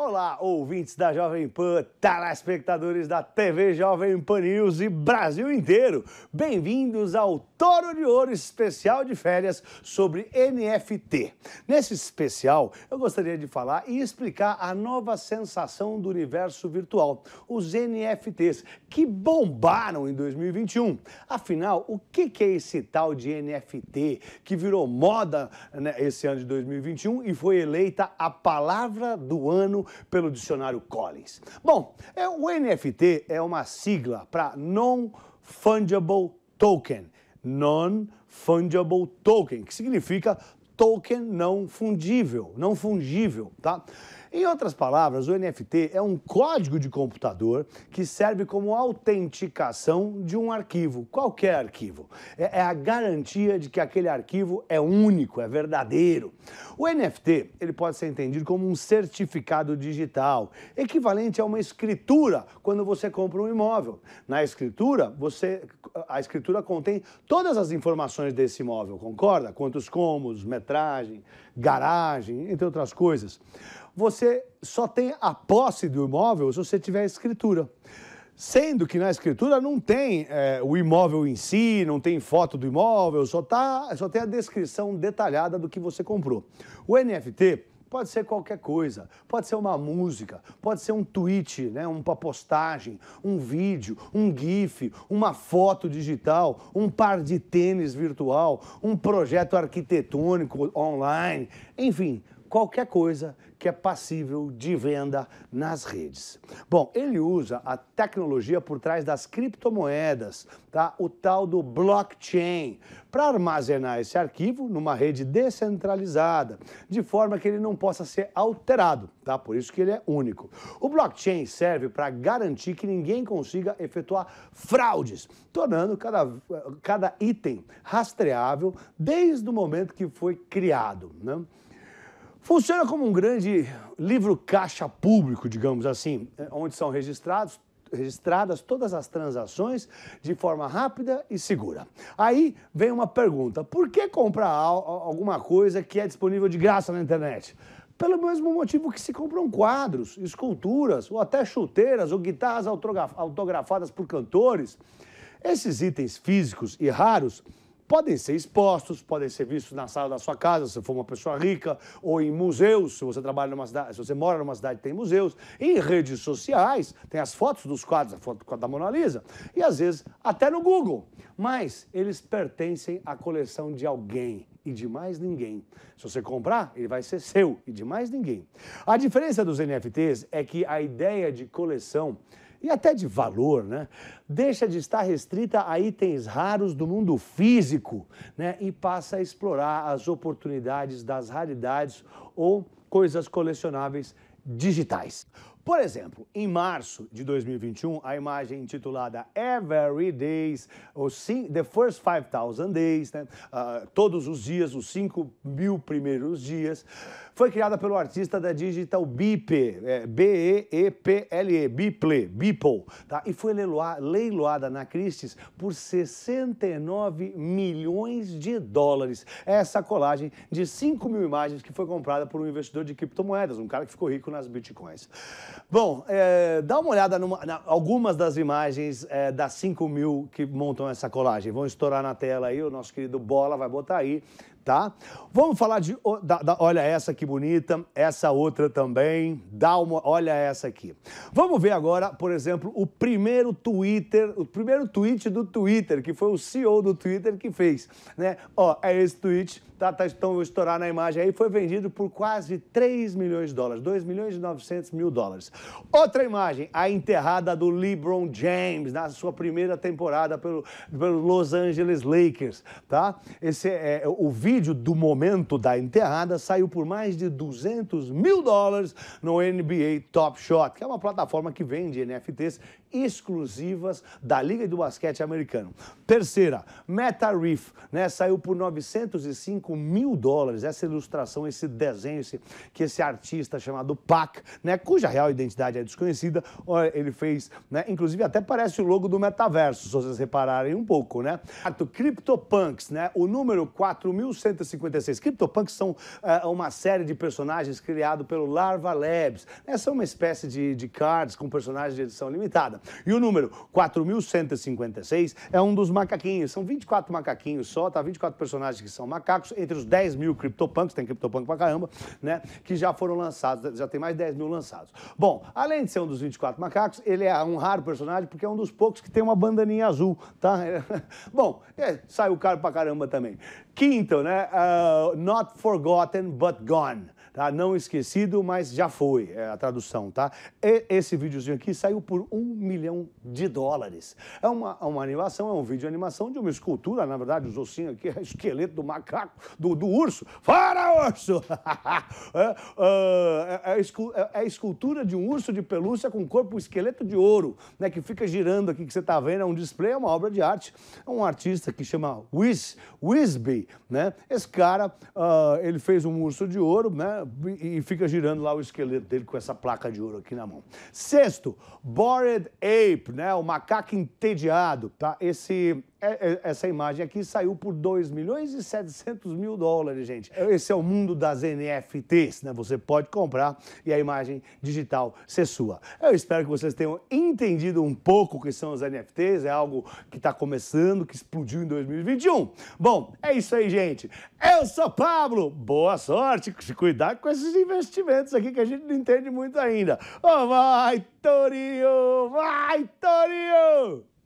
Olá, ouvintes da Jovem Pan, telespectadores da TV Jovem Pan News e Brasil inteiro. Bem-vindos ao Toro de Ouro especial de férias sobre NFT. Nesse especial, eu gostaria de falar e explicar a nova sensação do universo virtual, os NFTs, que bombaram em 2021. Afinal, o que é esse tal de NFT que virou moda né, esse ano de 2021 e foi eleita a palavra do ano pelo dicionário Collins. Bom, é, o NFT é uma sigla para Non-Fungible Token. Non-Fungible Token, que significa token não fundível, não fungível, tá? Em outras palavras, o NFT é um código de computador que serve como autenticação de um arquivo, qualquer arquivo. É, é a garantia de que aquele arquivo é único, é verdadeiro. O NFT ele pode ser entendido como um certificado digital, equivalente a uma escritura quando você compra um imóvel. Na escritura, você a escritura contém todas as informações desse imóvel, concorda? Quantos cômodos, metragem, garagem, entre outras coisas. Você você só tem a posse do imóvel se você tiver a escritura. Sendo que na escritura não tem é, o imóvel em si, não tem foto do imóvel, só, tá, só tem a descrição detalhada do que você comprou. O NFT pode ser qualquer coisa, pode ser uma música, pode ser um tweet, né, uma postagem, um vídeo, um GIF, uma foto digital, um par de tênis virtual, um projeto arquitetônico online, enfim, qualquer coisa que é passível de venda nas redes. Bom, ele usa a tecnologia por trás das criptomoedas, tá? O tal do blockchain, para armazenar esse arquivo numa rede descentralizada, de forma que ele não possa ser alterado, tá? Por isso que ele é único. O blockchain serve para garantir que ninguém consiga efetuar fraudes, tornando cada, cada item rastreável desde o momento que foi criado, né? Funciona como um grande livro caixa público, digamos assim, é, onde são registrados registradas todas as transações de forma rápida e segura. Aí vem uma pergunta: por que comprar alguma coisa que é disponível de graça na internet? Pelo mesmo motivo que se compram quadros, esculturas ou até chuteiras ou guitarras autografadas por cantores. Esses itens físicos e raros podem ser expostos, podem ser vistos na sala da sua casa, se for uma pessoa rica, ou em museus, se você trabalha numa cidade, se você mora numa cidade tem museus, em redes sociais, tem as fotos dos quadros, a foto da Mona Lisa, e às vezes até no Google. Mas eles pertencem à coleção de alguém e de mais ninguém. Se você comprar, ele vai ser seu e de mais ninguém. A diferença dos NFTs é que a ideia de coleção e até de valor, né? deixa de estar restrita a itens raros do mundo físico né? e passa a explorar as oportunidades das raridades ou coisas colecionáveis digitais. Por exemplo, em março de 2021, a imagem intitulada Every Days, ou The First 5,000 Days, né? uh, todos os dias, os 5 mil primeiros dias, foi criada pelo artista da digital é, Beeple, é, B-E-E-P-L-E, Biple, Beeple, tá? e foi leiloada na Christie's por 69 milhões de dólares. Essa colagem de 5 mil imagens que foi comprada por um investidor de criptomoedas, um cara que ficou rico nas bitcoins. Bom, é, dá uma olhada em algumas das imagens é, das 5 mil que montam essa colagem. Vão estourar na tela aí, o nosso querido Bola vai botar aí tá? Vamos falar de. Da, da, olha essa que bonita, essa outra também. Dá uma. Olha essa aqui. Vamos ver agora, por exemplo, o primeiro Twitter, o primeiro tweet do Twitter, que foi o CEO do Twitter que fez. Né? Ó, é esse tweet, tá, tá, então estourar na imagem aí, foi vendido por quase 3 milhões de dólares, 2 milhões e 900 mil dólares. Outra imagem, a enterrada do LeBron James na sua primeira temporada pelo, pelo Los Angeles Lakers, tá? Esse é, é o vídeo vídeo do momento da enterrada saiu por mais de 200 mil dólares no NBA Top Shot, que é uma plataforma que vende NFTs exclusivas da Liga do Basquete Americano. Terceira, Meta Reef, né, saiu por 905 mil dólares. Essa ilustração, esse desenho esse, que esse artista chamado Pac, né, cuja real identidade é desconhecida, ele fez, né, inclusive até parece o logo do metaverso, se vocês repararem um pouco, né? Quarto, CryptoPunks, né, o número 4.700 156. Cryptopunks são uh, uma série de personagens criado pelo Larva Labs. Essa é uma espécie de, de cards com personagens de edição limitada. E o número 4156 é um dos macaquinhos. São 24 macaquinhos só, tá? 24 personagens que são macacos, entre os 10 mil Cryptopunks, tem Cryptopunk pra caramba, né? Que já foram lançados, já tem mais 10 mil lançados. Bom, além de ser um dos 24 macacos, ele é um raro personagem porque é um dos poucos que tem uma bandaninha azul, tá? Bom, é, saiu caro pra caramba também. Quinto, né? Eh, uh, not forgotten but gone. tá? Não esquecido, mas já foi é a tradução, tá? E esse videozinho aqui saiu por um milhão de dólares. É uma, uma animação, é um vídeo de animação de uma escultura, na verdade, os ossinhos aqui é esqueleto do macaco, do, do urso. Fora, urso! é, é, é, a é, é escultura de um urso de pelúcia com corpo esqueleto de ouro, né? Que fica girando aqui, que você tá vendo, é um display, é uma obra de arte. É um artista que chama Wiz, Wisby, né? Esse cara, uh, ele fez um urso de ouro, né? e fica girando lá o esqueleto dele com essa placa de ouro aqui na mão. Sexto, Bored Ape, né? O macaco entediado, tá? Esse é, é, essa imagem aqui saiu por 2 milhões e 700 mil dólares, gente. Esse é o mundo das NFTs, né? Você pode comprar e a imagem digital ser sua. Eu espero que vocês tenham entendido um pouco o que são os NFTs. É algo que está começando, que explodiu em 2021. Bom, é isso aí, gente. Eu sou Pablo. Boa sorte. Cuidado com esses investimentos aqui que a gente não entende muito ainda. Oh, vai, Torinho! Vai, Torinho!